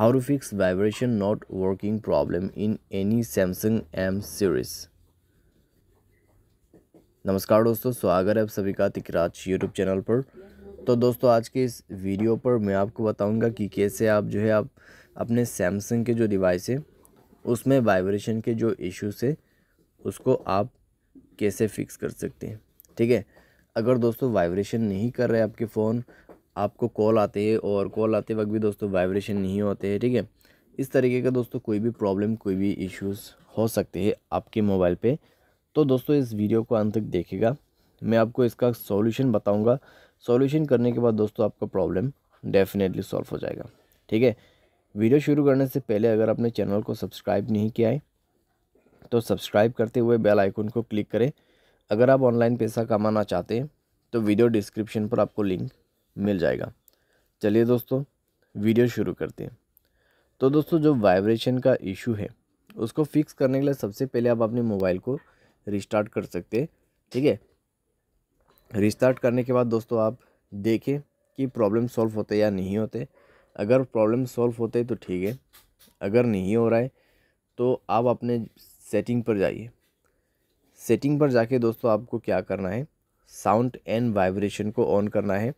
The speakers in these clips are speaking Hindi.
how to fix vibration not working problem in any Samsung M series नमस्कार दोस्तों स्वागत है आप सभी का तिकराज यूट्यूब चैनल पर तो दोस्तों आज के इस वीडियो पर मैं आपको बताऊंगा कि कैसे आप जो है आप अपने सैमसंग के जो डिवाइस है उसमें वाइब्रेशन के जो इश्यूज़ है उसको आप कैसे फिक्स कर सकते हैं ठीक है अगर दोस्तों वाइब्रेशन नहीं कर रहे आपके फ़ोन आपको कॉल आते हैं और कॉल आते वक्त भी दोस्तों वाइब्रेशन नहीं होते हैं ठीक है इस तरीके का दोस्तों कोई भी प्रॉब्लम कोई भी इश्यूज़ हो सकते हैं आपके मोबाइल पे तो दोस्तों इस वीडियो को अंत तक देखेगा मैं आपको इसका सॉल्यूशन बताऊंगा सॉल्यूशन करने के बाद दोस्तों आपका प्रॉब्लम डेफिनेटली सॉल्व हो जाएगा ठीक है वीडियो शुरू करने से पहले अगर आपने चैनल को सब्सक्राइब नहीं किया है तो सब्सक्राइब करते हुए बेल आइकन को क्लिक करें अगर आप ऑनलाइन पैसा कमाना चाहते हैं तो वीडियो डिस्क्रिप्शन पर आपको लिंक मिल जाएगा चलिए दोस्तों वीडियो शुरू करते हैं तो दोस्तों जो वाइब्रेशन का इशू है उसको फिक्स करने के लिए सबसे पहले आप अपने मोबाइल को रिस्टार्ट कर सकते हैं ठीक है रिस्टार्ट करने के बाद दोस्तों आप देखें कि प्रॉब्लम सॉल्व होते या नहीं होते अगर प्रॉब्लम सॉल्व होते तो ठीक है अगर नहीं हो रहा है तो आप अपने सेटिंग पर जाइए सेटिंग पर जाके दोस्तों आपको क्या करना है साउंड एंड वाइब्रेशन को ऑन करना है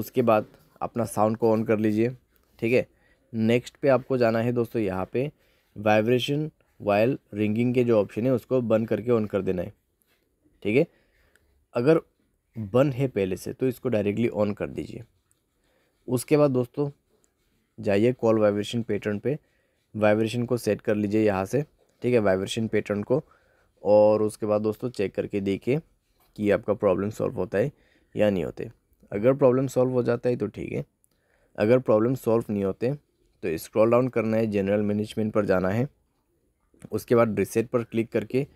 उसके बाद अपना साउंड को ऑन कर लीजिए ठीक है नेक्स्ट पे आपको जाना है दोस्तों यहाँ पे वाइब्रेशन वायल रिंगिंग के जो ऑप्शन है उसको बंद करके ऑन कर देना है ठीक है अगर बंद है पहले से तो इसको डायरेक्टली ऑन कर दीजिए उसके बाद दोस्तों जाइए कॉल वाइब्रेशन पैटर्न पे वाइब्रेशन को सेट कर लीजिए यहाँ से ठीक है वाइब्रेशन पैटर्न को और उसके बाद दोस्तों चेक करके देखिए कि आपका प्रॉब्लम सॉल्व होता है या नहीं होते अगर प्रॉब्लम सॉल्व हो जाता है तो ठीक है अगर प्रॉब्लम सॉल्व नहीं होते तो स्क्रॉल डाउन करना है जनरल मैनेजमेंट पर जाना है उसके बाद रिसेट पर क्लिक करके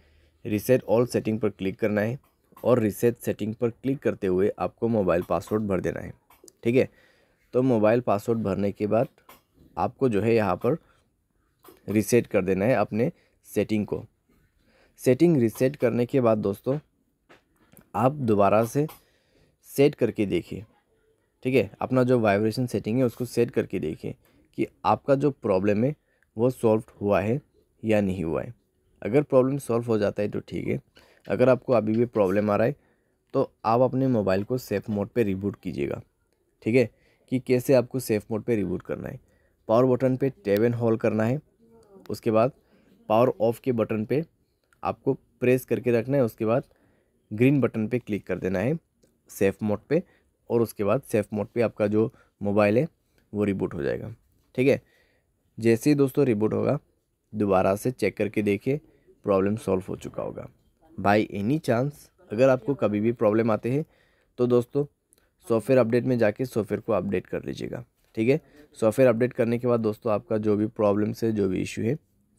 रिसेट ऑल सेटिंग पर क्लिक करना है और रिसेट सेटिंग पर क्लिक करते हुए आपको मोबाइल पासवर्ड भर देना है ठीक है तो मोबाइल पासवर्ड भरने के बाद आपको जो है यहाँ पर रिसेट कर देना है अपने सेटिंग को सेटिंग रिसेट करने के बाद दोस्तों आप दोबारा से सेट करके देखिए ठीक है अपना जो वाइब्रेशन सेटिंग है उसको सेट करके देखिए कि आपका जो प्रॉब्लम है वो सॉल्व हुआ है या नहीं हुआ है अगर प्रॉब्लम सॉल्व हो जाता है तो ठीक है अगर आपको अभी भी प्रॉब्लम आ रहा है तो आप अपने मोबाइल को सेफ़ मोड पे रिबूट कीजिएगा ठीक है कि कैसे आपको सेफ़ मोड पे रिबूट करना है पावर बटन पे टेब एंड होल्ड करना है उसके बाद पावर ऑफ़ के बटन पे आपको प्रेस करके रखना है उसके बाद ग्रीन बटन पे क्लिक कर देना है सेफ़ मोड पे और उसके बाद सेफ़ मोड पे आपका जो मोबाइल है वो रिबूट हो जाएगा ठीक है जैसे ही दोस्तों रिबूट होगा दोबारा से चेक करके देखिए प्रॉब्लम सॉल्व हो चुका होगा बाई एनी चांस अगर आपको कभी भी प्रॉब्लम आते हैं तो दोस्तों सॉफ्टवेयर अपडेट में जाके सॉफ्टवेयर को अपडेट कर लीजिएगा ठीक है सॉफ्टवेयर अपडेट करने के बाद दोस्तों आपका जो भी प्रॉब्लम्स है जो भी इश्यू है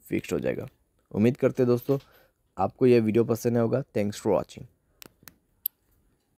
फिक्स हो जाएगा उम्मीद करते दोस्तों आपको यह वीडियो पसंद आएगा थैंक्स फॉर वॉचिंग